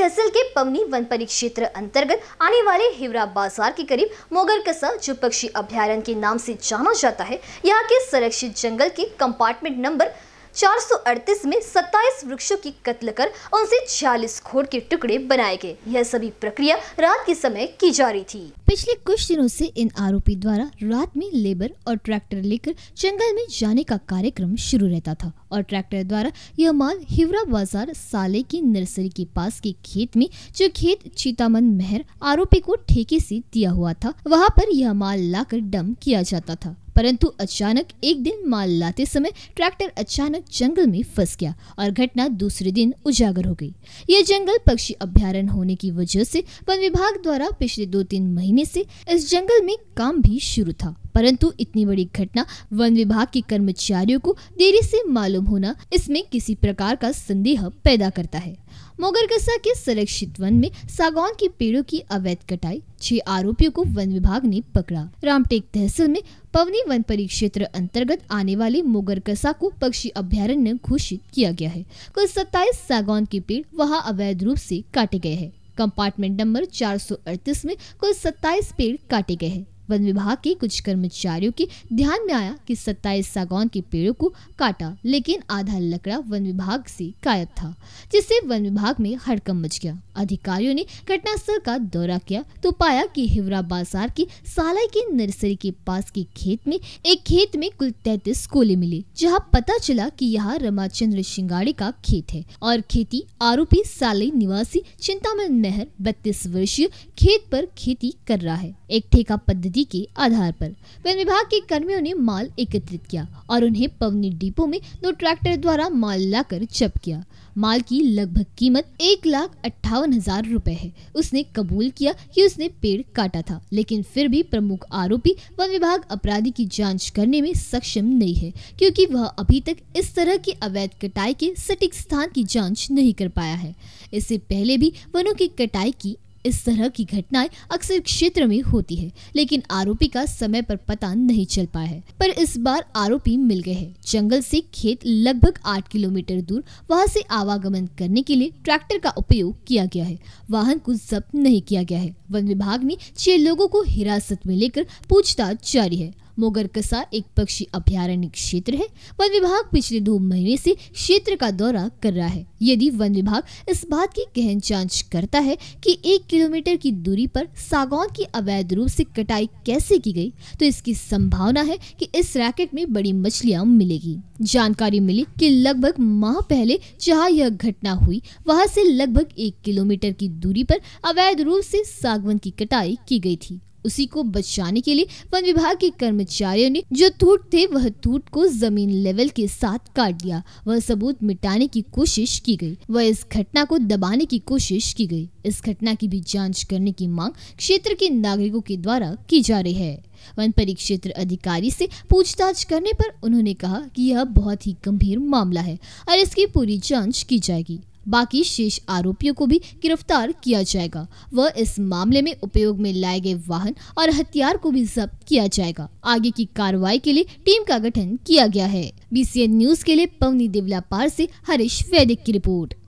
तहसील के पवनी वन परिक्षेत्र अंतर्गत आने वाले हिवरा बाजार के करीब मोगर कसा जो पक्षी अभ्यारण के नाम से जाना जाता है यहाँ के संरक्षित जंगल के कंपार्टमेंट नंबर 438 में 27 वृक्षों की कत्ल कर उनसे 40 खोर के टुकड़े बनाए गए यह सभी प्रक्रिया रात के समय की जा रही थी पिछले कुछ दिनों से इन आरोपी द्वारा रात में लेबर और ट्रैक्टर लेकर जंगल में जाने का कार्यक्रम शुरू रहता था और ट्रैक्टर द्वारा यह माल हिवरा बाजार साले की नर्सरी के पास के खेत में जो खेत चीतामन मेहर आरोपी को ठेके से दिया हुआ था वहाँ पर यह माल लाकर डम किया जाता था परंतु अचानक एक दिन माल लाते समय ट्रैक्टर अचानक जंगल में फंस गया और घटना दूसरे दिन उजागर हो गई यह जंगल पक्षी अभ्यारण होने की वजह से वन विभाग द्वारा पिछले दो तीन महीने से इस जंगल में काम भी शुरू था परंतु इतनी बड़ी घटना वन विभाग के कर्मचारियों को देरी से मालूम होना इसमें किसी प्रकार का संदेह पैदा करता है मोगरकसा के संरक्षित वन में सागौन के पेड़ों की अवैध कटाई छह आरोपियों को वन विभाग ने पकड़ा रामटेक तहसील में पवनी वन परिक्षेत्र अंतर्गत आने वाले मोगरकसा को पक्षी अभ्यारण्य घोषित किया गया है कुल सत्ताईस सागौन के पेड़ वहाँ अवैध रूप से काटे गए हैं कंपार्टमेंट नंबर 438 में कुल 27 पेड़ काटे गए हैं वन विभाग के कुछ कर्मचारियों के ध्यान में आया कि सत्ताईस सागौन के पेड़ों को काटा लेकिन आधा लकड़ा वन विभाग से गायब था जिससे वन विभाग में हड़कम मच गया अधिकारियों ने घटनास्थल का दौरा किया तो पाया कि हिवरा बाजार की सालाई की नर्सरी के पास के खेत में एक खेत में कुल तैतीस कोले मिले जहाँ पता चला की यहाँ रमाचंद्र सिंगाड़े का खेत है और खेती आरोपी सालई निवासी चिंतामन मेहर बत्तीस वर्षीय खेत पर खेती कर रहा है एक ठेका पद्धति अनुमति के आधार पर वन विभाग के कर्मियों ने माल एकत्रित किया और उन्हें पवनी डिपो में दो ट्रैक्टर द्वारा माल लाकर जब्त किया माल की लगभग कीमत एक लाख अट्ठावन हजार रूपए है उसने कबूल किया कि उसने पेड़ काटा था लेकिन फिर भी प्रमुख आरोपी वन विभाग अपराधी की जांच करने में सक्षम नहीं है क्योंकि वह अभी तक इस तरह की अवैध कटाई के सटीक स्थान की जांच नहीं कर पाया है इससे पहले भी वनों की कटाई की इस तरह की घटनाएं अक्सर क्षेत्र में होती है लेकिन आरोपी का समय पर पता नहीं चल पाया है पर इस बार आरोपी मिल गए हैं जंगल से खेत लगभग आठ किलोमीटर दूर वहां से आवागमन करने के लिए ट्रैक्टर का उपयोग किया गया है वाहन को जब्त नहीं किया गया है वन विभाग ने छह लोगों को हिरासत में लेकर पूछताछ जारी है मोगरकसा एक पक्षी अभ्यारण्य क्षेत्र है वन विभाग पिछले दो महीने से क्षेत्र का दौरा कर रहा है यदि वन विभाग इस बात की गहन जांच करता है कि एक किलोमीटर की दूरी पर सागौन की अवैध रूप से कटाई कैसे की गई तो इसकी संभावना है कि इस रैकेट में बड़ी मछलियां मिलेगी जानकारी मिली कि लगभग माह पहले जहां यह घटना हुई वहां से लगभग एक किलोमीटर की दूरी पर अवैध रूप से सागवन की कटाई की गई थी उसी को बचाने के लिए वन विभाग के कर्मचारियों ने जो थूट थे वह थूट को जमीन लेवल के साथ काट दिया वह सबूत मिटाने की कोशिश की गई वह इस घटना को दबाने की कोशिश की गई इस घटना की भी जांच करने की मांग क्षेत्र के नागरिकों के द्वारा की जा रही है वन परिक्षेत्र अधिकारी से पूछताछ करने पर उन्होंने कहा कि यह बहुत ही गंभीर मामला है और इसकी पूरी जांच की जाएगी बाकी शेष आरोपियों को भी गिरफ्तार किया जाएगा व इस मामले में उपयोग में लाए गए वाहन और हथियार को भी जब्त किया जाएगा आगे की कार्रवाई के लिए टीम का गठन किया गया है बी न्यूज के लिए पवनी देवला पार से हरीश वैदिक की रिपोर्ट